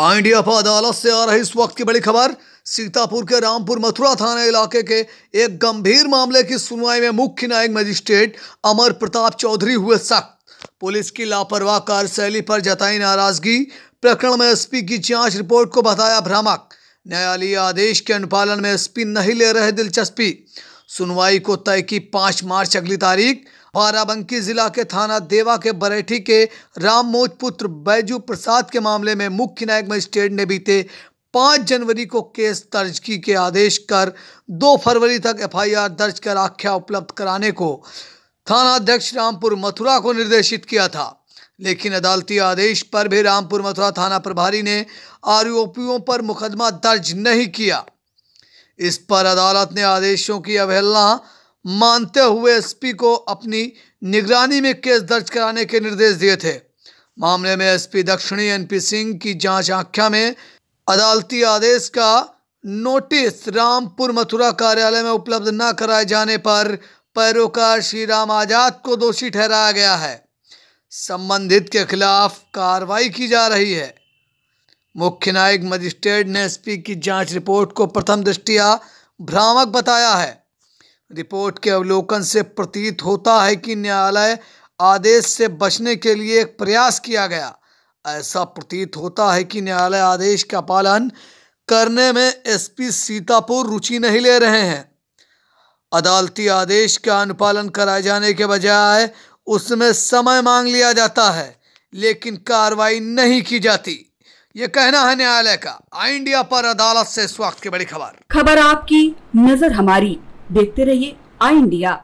आइंडिया पर अदालत से आ रही इस वक्त की बड़ी खबर सीतापुर के रामपुर मथुरा थाना इलाके के एक गंभीर मामले की सुनवाई में मुख्य न्यायिक मजिस्ट्रेट अमर प्रताप चौधरी हुए सख्त पुलिस की लापरवाह कार्यशैली पर जताई नाराजगी प्रकरण में एसपी की जांच रिपोर्ट को बताया भ्रामक न्यायालय आदेश के अनुपालन में एसपी नहीं ले रहे दिलचस्पी सुनवाई को तय की पाँच मार्च अगली तारीख बाराबंकी जिला के थाना देवा के बरेठी के राममोज पुत्र बैजू प्रसाद के मामले में मुख्य न्यायिक मजिस्ट्रेट ने बीते पाँच जनवरी को केस दर्ज की के आदेश कर दो फरवरी तक एफआईआर दर्ज कर आख्या उपलब्ध कराने को थाना अध्यक्ष रामपुर मथुरा को निर्देशित किया था लेकिन अदालती आदेश पर भी रामपुर मथुरा थाना प्रभारी ने आरोपियों पर मुकदमा दर्ज नहीं किया इस पर अदालत ने आदेशों की अवहेलना मानते हुए एसपी को अपनी निगरानी में केस दर्ज कराने के निर्देश दिए थे मामले में एसपी दक्षिणी एनपी सिंह की जांच आख्या में अदालती आदेश का नोटिस रामपुर मथुरा कार्यालय में उपलब्ध न कराए जाने पर पैरोकार श्री राम आजाद को दोषी ठहराया गया है संबंधित के खिलाफ कार्रवाई की जा रही है मुख्य न्यायिक मजिस्ट्रेट ने एसपी की जांच रिपोर्ट को प्रथम दृष्टिया भ्रामक बताया है रिपोर्ट के अवलोकन से प्रतीत होता है कि न्यायालय आदेश से बचने के लिए एक प्रयास किया गया ऐसा प्रतीत होता है कि न्यायालय आदेश का पालन करने में एसपी सीतापुर रुचि नहीं ले रहे हैं अदालती आदेश का अनुपालन कराए जाने के बजाय उसमें समय मांग लिया जाता है लेकिन कार्रवाई नहीं की जाती ये कहना है न्यायालय का आई इंडिया पर अदालत से इस वक्त की बड़ी खबर खबर आपकी नजर हमारी देखते रहिए आई इंडिया